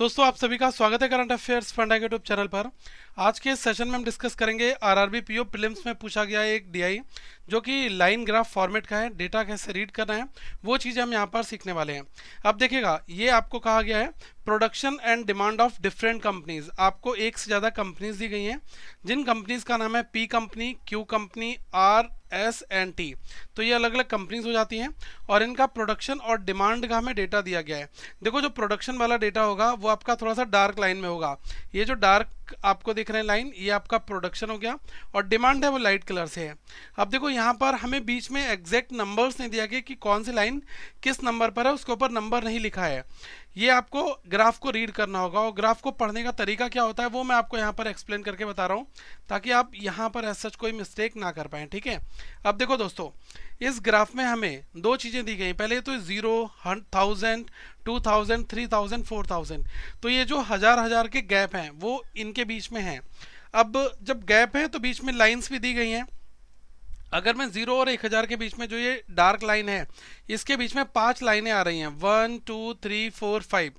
दोस्तों आप सभी का स्वागत है current affairs funda YouTube channel पर आज के सेशन में हम डिस्कस करेंगे आरआरबी पीओ प्रीलिम्स में पूछा गया एक डीआई जो कि लाइन ग्राफ फॉर्मेट का है डेटा कैसे रीड करना है वो चीज़ें हम यहाँ पर सीखने वाले हैं अब देखिएगा ये आपको कहा गया है production and demand of different companies आपको एक से ज़्यादा कंपनीज दी गई हैं जिन कंपनीज का नाम है P company Q company R S and T तो ये अलग अलग कंपनीज हो जाती हैं और इनका प्रोडक्शन और डिमांड का हमें डेटा दिया गया है देखो जो प्रोडक्शन वाला डेटा होगा वो आपका थोड़ा सा डार्क लाइन में होगा ये जो डार्क आपको देख रहे हैं लाइन ये आपका प्रोडक्शन हो गया और डिमांड है वो लाइट कलर से है अब देखो यहाँ पर हमें बीच में एग्जैक्ट नंबर्स नहीं दिया गया कि कौन सी लाइन किस नंबर पर है उसके ऊपर नंबर नहीं लिखा है ये आपको ग्राफ को रीड करना होगा और ग्राफ को पढ़ने का तरीका क्या होता है वो मैं आपको यहाँ पर एक्सप्लेन करके बता रहा हूँ ताकि आप यहाँ पर ऐसा सच कोई मिस्टेक ना कर पाएँ ठीक है अब देखो दोस्तों इस ग्राफ में हमें दो चीज़ें दी गई पहले तो zero thousand two thousand three thousand four thousand तो ये जो हज़ार हज़ार के गैप हैं वो इनके बीच में हैं अब जब गैप हैं तो बीच में लाइन्स भी दी गई हैं अगर मैं जीरो और एक हजार के बीच में जो ये डार्क लाइन है इसके बीच में पांच लाइनें आ रही हैं one two three four five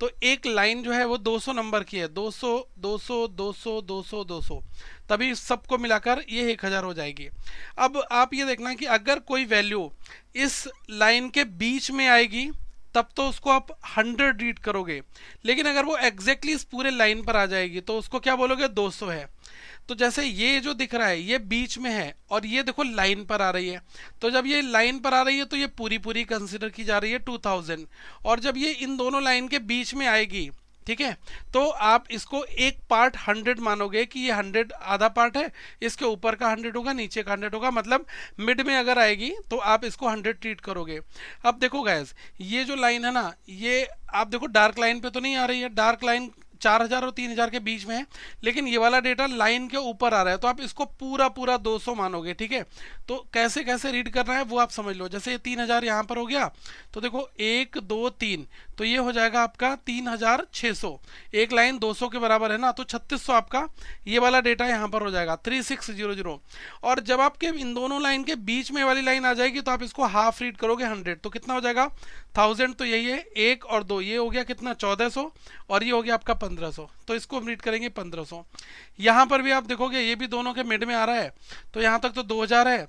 तो एक लाइन जो है वो 200 नंबर की है 200 200 200 200 सौ तभी सबको मिलाकर ये एक हज़ार हो जाएगी अब आप ये देखना कि अगर कोई वैल्यू इस लाइन के बीच में आएगी तब तो उसको आप 100 रीड करोगे लेकिन अगर वो एग्जैक्टली इस पूरे लाइन पर आ जाएगी तो उसको क्या बोलोगे 200 है तो जैसे ये जो दिख रहा है ये बीच में है और ये देखो लाइन पर आ रही है तो जब ये लाइन पर आ रही है तो ये पूरी पूरी कंसिडर की जा रही है टू थाउजेंड और जब ये इन दोनों लाइन के बीच में आएगी ठीक है तो आप इसको एक पार्ट हंड्रेड मानोगे कि ये हंड्रेड आधा पार्ट है इसके ऊपर का हंड्रेड होगा नीचे का हंड्रेड होगा मतलब मिड में अगर आएगी तो आप इसको हंड्रेड ट्रीट करोगे अब देखो गैस ये जो लाइन है ना ये आप देखो डार्क लाइन पे तो नहीं आ रही है डार्क लाइन चार हजार और तीन हजार के बीच में है लेकिन ये वाला डेटा लाइन के ऊपर आ रहा है तो आप इसको पूरा पूरा 200 मानोगे ठीक है तो कैसे कैसे रीड करना है वो आप समझ लो जैसे ये तीन हजार यहाँ पर हो गया तो देखो एक दो तीन तो ये हो जाएगा आपका तीन हजार छः सौ एक लाइन दो सौ के बराबर है ना तो छत्तीस सौ आपका ये वाला डेटा यहाँ पर हो जाएगा थ्री सिक्स जीरो जीरो और जब आपके इन दोनों लाइन के बीच में वाली लाइन आ जाएगी तो आप इसको हाफ रीड करोगे हंड्रेड तो कितना हो जाएगा थाउजेंड तो यही है एक और दो ये हो गया कितना चौदह सौ और ये हो गया आपका पंद्रह सौ तो इसको हम रीड करेंगे पंद्रह सौ यहाँ पर भी आप देखोगे ये भी दोनों के मिड में आ रहा है तो यहाँ तक तो दो हजार है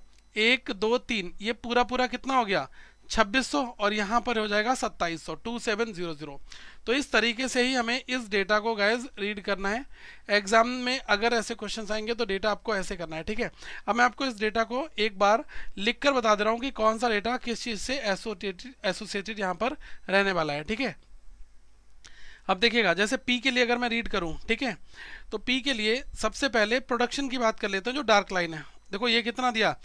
एक दो तीन ये पूरा पूरा कितना हो गया 2600 और यहाँ पर हो जाएगा 2700 2700 तो इस तरीके से ही हमें इस डेटा को गैज रीड करना है एग्जाम में अगर ऐसे क्वेश्चन आएंगे तो डेटा आपको ऐसे करना है ठीक है अब मैं आपको इस डेटा को एक बार लिख कर बता दे रहा हूँ कि कौन सा डेटा किस चीज़ से एसोसिएटेड यहाँ पर रहने वाला है ठीक है अब देखिएगा जैसे पी के लिए अगर मैं रीड करूँ ठीक है तो पी के लिए सबसे पहले प्रोडक्शन की बात कर लेते हैं जो डार्क लाइन है देखो ये कितना दिया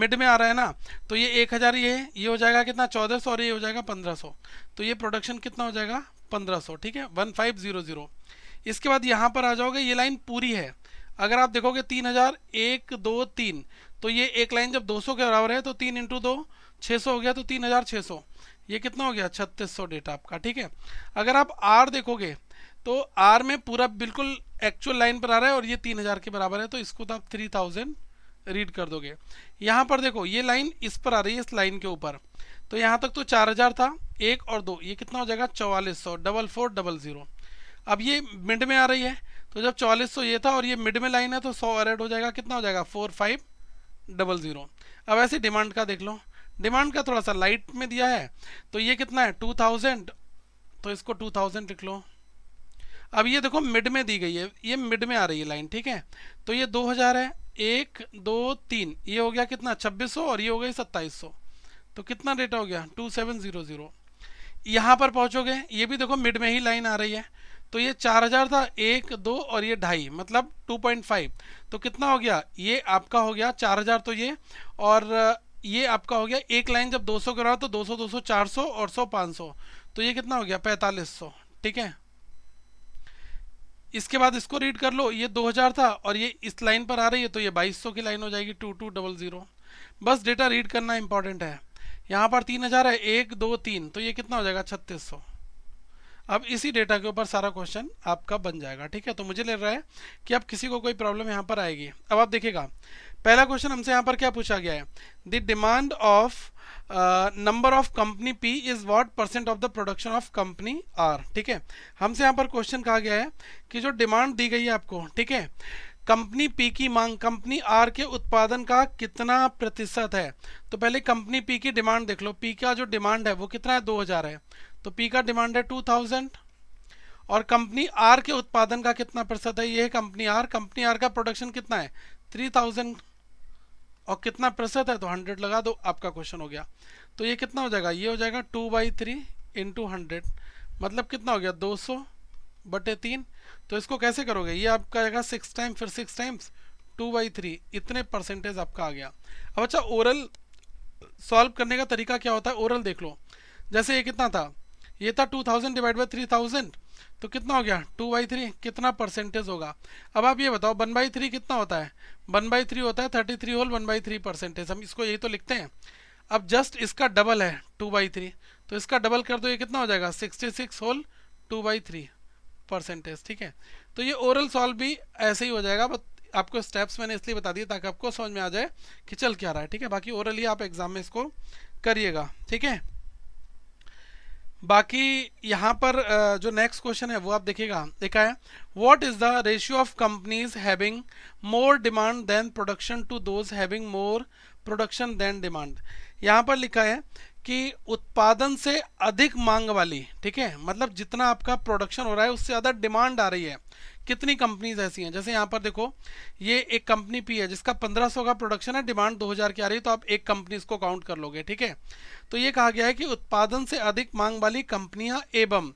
मिड में आ रहा है ना तो ये एक हज़ार ये ये हो जाएगा कितना चौदह सौ और ये हो जाएगा पंद्रह सौ तो ये प्रोडक्शन कितना हो जाएगा पंद्रह सौ ठीक है वन फाइव ज़ीरो ज़ीरो इसके बाद यहाँ पर आ जाओगे ये लाइन पूरी है अगर आप देखोगे तीन हज़ार एक दो तीन तो ये एक लाइन जब दो सौ के बराबर है तो तीन इंटू दो छः सौ हो गया तो तीन हज़ार छः सौ ये कितना हो गया छत्तीस सौ डेटा आपका ठीक है अगर आप आर देखोगे तो आर में पूरा बिल्कुल एक्चुअल लाइन पर आ रहा है और ये तीन हज़ार के बराबर है तो इसको तो आप थ्री थाउजेंड रीड कर दोगे यहाँ पर देखो ये लाइन इस पर आ रही है इस लाइन के ऊपर तो यहाँ तक तो चार हज़ार था एक और दो ये कितना हो जाएगा चौवालीस सौ डबल फोर डबल ज़ीरो अब ये मिड में आ रही है तो जब चौवालीस सौ ये था और ये मिड में लाइन है तो सौ एड हो जाएगा कितना हो जाएगा फोर फाइव डबल ज़ीरो अब ऐसे डिमांड का देख लो डिमांड का थोड़ा सा लाइट में दिया है तो ये कितना है टू थाउजेंड तो इसको टू थाउजेंड लिख लो अब ये देखो मिड में दी गई है ये मिड में आ रही है लाइन ठीक है तो ये 2000 है एक दो तीन ये हो गया कितना 2600 और ये हो गई 2700 तो कितना डेटा हो गया 2700 यहाँ पर पहुँचोगे ये भी देखो मिड में ही लाइन आ रही है तो ये 4000 था एक दो और ये ढाई मतलब 2.5 तो कितना हो गया ये आपका हो गया 4000 तो ये और ये आपका हो गया एक लाइन जब 200 करा तो 200 200 400 और 100 500 तो ये कितना हो गया 4500 ठीक है इसके बाद इसको रीड कर लो ये 2000 था और ये इस लाइन पर आ रही है तो ये 2200 की लाइन हो जाएगी टू टू डबल ज़ीरो बस डेटा रीड करना इंपॉर्टेंट है यहाँ पर 3000 है एक दो तीन तो ये कितना हो जाएगा 3600 अब इसी डेटा के ऊपर सारा क्वेश्चन आपका बन जाएगा ठीक है तो मुझे लग रहा है कि अब किसी को कोई प्रॉब्लम यहाँ पर आएगी अब आप देखिएगा पहला क्वेश्चन हमसे यहाँ पर क्या पूछा गया है the demand of number of company P is what percent of the production of company R ठीक है हमसे यहाँ पर क्वेश्चन कहा गया है कि जो डिमांड दी गई है आपको ठीक है कंपनी पी की मांग कंपनी आर के उत्पादन का कितना प्रतिशत है तो पहले कंपनी पी की डिमांड देख लो पी का जो डिमांड है वो कितना है दो हजार है तो पी का डिमांड है टू थाउजेंड और कंपनी आर के उत्पादन का कितना प्रतिशत है ये है कंपनी आर कंपनी आर का प्रोडक्शन कितना है थ्री थाउजेंड और कितना प्रतिशत है तो हंड्रेड लगा दो आपका क्वेश्चन हो गया तो ये कितना हो जाएगा ये हो जाएगा two by three into hundred मतलब कितना हो गया दो सौ बटे तीन तो इसको कैसे करोगे ये आपका आएगा सिक्स टाइम फिर six times two by three इतने परसेंटेज आपका आ गया अब अच्छा ओरल सॉल्व करने का तरीका क्या होता है ओरल देख लो जैसे ये कितना था ये था 2000 डिवाइड बाई थाउजेंड तो कितना हो गया टू बाई थ्री कितना परसेंटेज होगा अब आप ये बताओ वन बाई थ्री कितना होता है वन बाई थ्री होता है thirty three whole one by three percentage हम इसको यही तो लिखते हैं अब जस्ट इसका डबल है टू बाई थ्री तो इसका डबल कर दो ये कितना हो जाएगा sixty six whole two by three percentage ठीक है तो ये ओरल सॉल्व भी ऐसे ही हो जाएगा बट आपको स्टेप्स मैंने इसलिए बता दिए ताकि आपको समझ में आ जाए कि चल क्या रहा है ठीक है बाकी ओरली आप एग्जाम में इसको करिएगा ठीक है बाकी यहाँ पर जो नेक्स्ट क्वेश्चन है वो आप देखिएगा एक आया what is the ratio of companies having more demand than production to those having more production than demand यहाँ पर लिखा है कि उत्पादन से अधिक मांग वाली ठीक है मतलब जितना आपका प्रोडक्शन हो रहा है उससे ज़्यादा डिमांड आ रही है कितनी कंपनीज ऐसी हैं जैसे यहाँ पर देखो ये एक कंपनी पी है जिसका 1500 का प्रोडक्शन है डिमांड 2000 की आ रही है तो आप एक कंपनी इसको काउंट कर लोगे ठीक है तो ये कहा गया है कि उत्पादन से अधिक मांग वाली कंपनियां एवं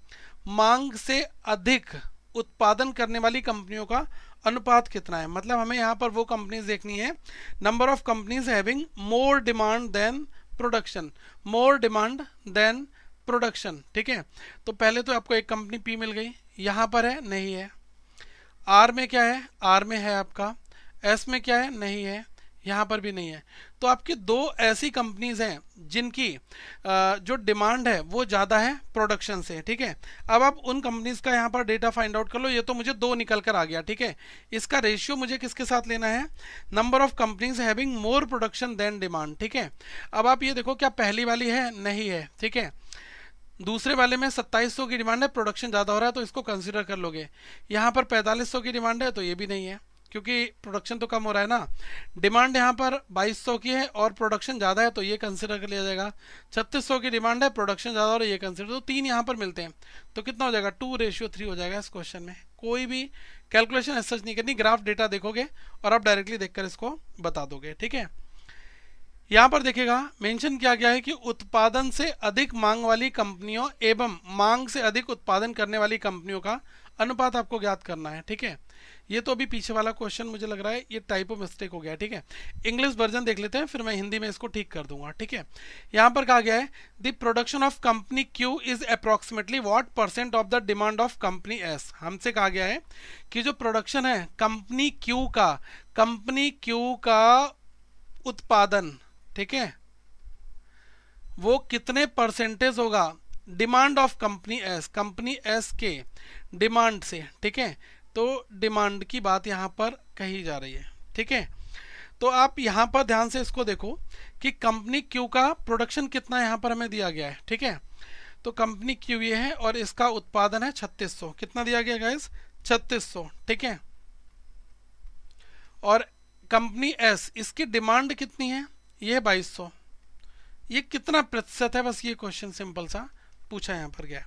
मांग से अधिक उत्पादन करने वाली कंपनियों का अनुपात कितना है मतलब हमें यहाँ पर वो कंपनीज देखनी है number of companies having more demand than production more demand than production ठीक है तो पहले तो आपको एक कंपनी पी मिल गई यहाँ पर है नहीं है आर में क्या है आर में है आपका एस में क्या है नहीं है यहाँ पर भी नहीं है तो आपकी दो ऐसी कंपनीज हैं जिनकी जो डिमांड है वो ज़्यादा है प्रोडक्शन से ठीक है अब आप उन कंपनीज का यहाँ पर डेटा फाइंड आउट कर लो ये तो मुझे दो निकल कर आ गया ठीक है इसका रेशियो मुझे किसके साथ लेना है number of companies having more production than demand ठीक है अब आप ये देखो क्या पहली वाली है नहीं है ठीक है दूसरे वाले में 2700 की डिमांड है प्रोडक्शन ज़्यादा हो रहा है तो इसको कंसिडर कर लोगे यहाँ पर 4500 की डिमांड है तो ये भी नहीं है क्योंकि प्रोडक्शन तो कम हो रहा है ना डिमांड यहाँ पर 2200 की है और प्रोडक्शन ज़्यादा है तो ये कंसिडर कर लिया जाएगा 3600 की डिमांड है प्रोडक्शन ज़्यादा और ये कंसिडर तो तीन यहाँ पर मिलते हैं तो कितना हो जाएगा टू रेशियो थ्री हो जाएगा इस क्वेश्चन में कोई भी कैलकुलेशन सर्च नहीं करनी ग्राफ डेटा देखोगे और आप डायरेक्टली देखकर इसको बता दोगे ठीक है यहाँ पर देखिएगा मेंशन किया गया है कि उत्पादन से अधिक मांग वाली कंपनियों एवं मांग से अधिक उत्पादन करने वाली कंपनियों का अनुपात आपको ज्ञात करना है ठीक है ये तो अभी पीछे वाला क्वेश्चन मुझे लग रहा है ये टाइप ऑफ मिस्टेक हो गया ठीक है इंग्लिश वर्जन देख लेते हैं फिर मैं हिंदी में इसको ठीक कर दूंगा ठीक है यहाँ पर कहा गया है the production of company Q is approximately what percent of the demand of company S हमसे कहा गया है कि जो प्रोडक्शन है कंपनी क्यू का कंपनी क्यू का उत्पादन ठीक है वो कितने परसेंटेज होगा demand of company S company S के डिमांड से ठीक है तो डिमांड की बात यहाँ पर कही जा रही है ठीक है तो आप यहाँ पर ध्यान से इसको देखो कि कंपनी क्यू का प्रोडक्शन कितना यहाँ पर हमें दिया गया है ठीक है तो कंपनी क्यू ये है और इसका उत्पादन है 3600 कितना दिया गया छत्तीस 3600 ठीक है और कंपनी एस इसकी डिमांड कितनी है ये 2200 ये कितना प्रतिशत है बस ये क्वेश्चन सिंपल सा पूछा यहाँ पर गया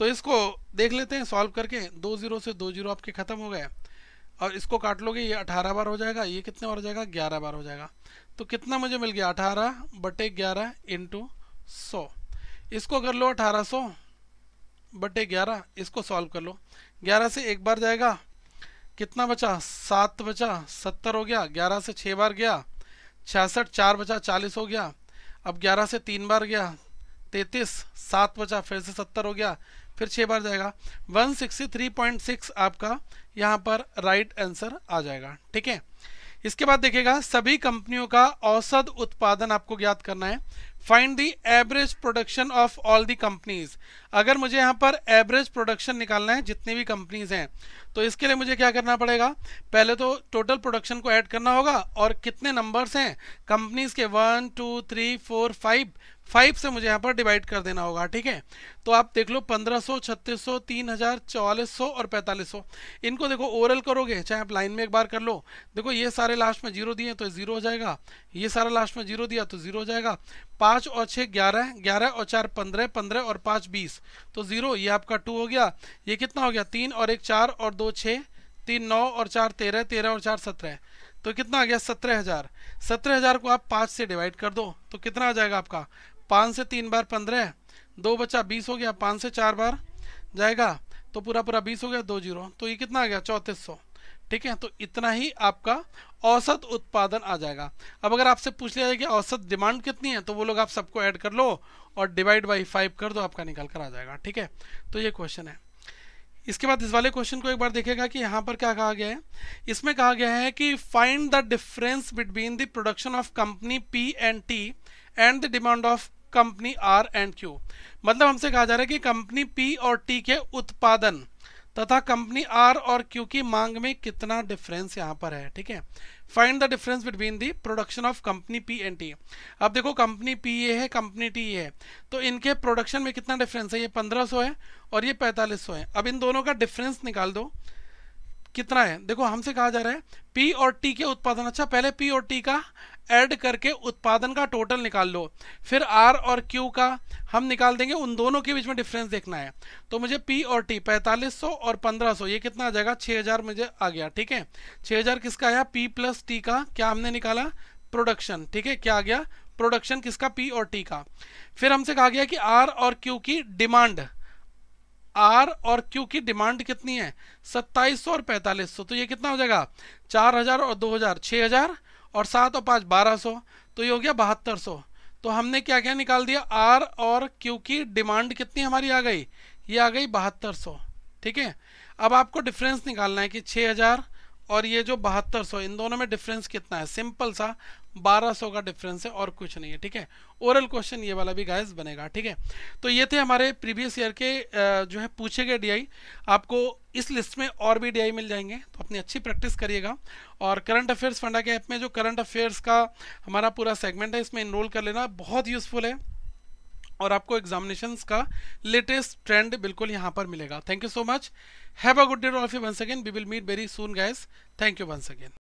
तो इसको देख लेते हैं सॉल्व करके दो जीरो से दो जीरो आपके ख़त्म हो गए और इसको काट लोगे ये अठारह बार हो जाएगा ये कितने बार हो जाएगा ग्यारह बार हो जाएगा तो कितना मुझे मिल गया अठारह बटे ग्यारह इंटू सौ इसको कर लो अठारह सौ बटे ग्यारह इसको सॉल्व कर लो ग्यारह से एक बार जाएगा कितना बचा सात बचा सत्तर हो गया ग्यारह से छः बार गया छियासठ चार बचा चालीस हो गया अब ग्यारह से तीन बार गया तैतीस सात बचा फिर से सत्तर हो गया फिर छः बार जाएगा 163.6 आपका यहाँ पर राइट आंसर आ जाएगा ठीक है इसके बाद देखेगा सभी कंपनियों का औसत उत्पादन आपको ज्ञात करना है find the average production of all the companies अगर मुझे यहाँ पर एवरेज प्रोडक्शन निकालना है जितनी भी कंपनीज हैं तो इसके लिए मुझे क्या करना पड़ेगा पहले तो टोटल प्रोडक्शन को ऐड करना होगा और कितने नंबर्स हैं कंपनीज के one two three four five five से मुझे यहाँ पर डिवाइड कर देना होगा ठीक है तो आप देख लो पंद्रह सौ छत्तीस सौ तीन हजार चौवालीस सौ और पैंतालीस सौ इनको देखो ओरल करोगे चाहे आप लाइन में एक बार कर लो देखो ये सारे लास्ट में जीरो दिए तो जीरो हो जाएगा ये सारा लास्ट में जीरो दिया तो जीरो हो जाएगा पाँच और छः ग्यारह ग्यारह और चार पंद्रह पंद्रह और पाँच बीस तो जीरो ये आपका टू हो गया ये कितना हो गया तीन और एक चार और दो छः तीन नौ और चार तेरह तेरह और चार सत्रह तो कितना आ गया सत्रह हज़ार सत्रह हज़ार को आप पाँच से डिवाइड कर दो तो कितना आ जाएगा आपका पाँच से तीन बार पंद्रह दो बचा बीस हो गया पाँच से चार बार जाएगा तो पूरा पूरा बीस हो गया दो जीरो तो ये कितना आ गया चौंतीस सौ ठीक है तो इतना ही आपका औसत उत्पादन आ जाएगा अब अगर आपसे पूछ लिया जाए कि औसत डिमांड कितनी है तो वो लोग आप सबको ऐड कर लो और डिवाइड बाई फाइव कर दो आपका निकल कर आ जाएगा ठीक है तो ये क्वेश्चन है इसके बाद इस वाले क्वेश्चन को एक बार देखेगा कि यहाँ पर क्या कहा गया है इसमें कहा गया है कि find the difference between the production of company P and T and the demand of company R and Q मतलब हमसे कहा जा रहा है कि कंपनी पी और टी के उत्पादन तथा कंपनी आर और क्यू की मांग में कितना डिफरेंस यहाँ पर है ठीक है find the difference between the production of company P and T अब देखो कंपनी पी ये है कंपनी टी ये है तो इनके प्रोडक्शन में कितना डिफरेंस है ये 1500 है और ये 4500 है अब इन दोनों का डिफरेंस निकाल दो कितना है देखो हमसे कहा जा रहा है पी और टी के उत्पादन अच्छा पहले पी और टी का ऐड करके उत्पादन का टोटल निकाल लो फिर आर और क्यू का हम निकाल देंगे उन दोनों के बीच में डिफरेंस देखना है तो मुझे पी और टी 4500 और 1500 ये कितना आ जाएगा 6000 मुझे आ गया ठीक है 6000 किसका आया पी प्लस टी का क्या हमने निकाला प्रोडक्शन ठीक है क्या आ गया प्रोडक्शन किसका पी और टी का फिर हमसे कहा गया कि आर और क्यू की डिमांड आर और क्यू की डिमांड कितनी है सत्ताईस और पैंतालीस तो ये कितना हो जाएगा चार हजार और दो हजार छः हजार और सात और पाँच बारह सौ तो ये हो गया बहत्तर सौ तो हमने क्या क्या निकाल दिया आर और क्यू की डिमांड कितनी हमारी आ गई ये आ गई बहत्तर सौ ठीक है अब आपको डिफरेंस निकालना है कि छः हज़ार और ये जो बहत्तर सौ इन दोनों में डिफरेंस कितना है सिंपल सा 1200 का डिफरेंस है और कुछ नहीं है ठीक है ओरल क्वेश्चन ये वाला भी गायस बनेगा ठीक है तो ये थे हमारे प्रीवियस ईयर के जो है पूछे गए डीआई आपको इस लिस्ट में और भी डीआई मिल जाएंगे तो अपनी अच्छी प्रैक्टिस करिएगा और करंट अफेयर्स फंडा के ऐप में जो करंट अफेयर्स का हमारा पूरा सेगमेंट है इसमें इनरोल कर लेना बहुत यूजफुल है और आपको एग्जामिनेशन का लेटेस्ट ट्रेंड बिल्कुल यहाँ पर मिलेगा thank you so much have a good day of you once again we will meet very soon guys thank you once again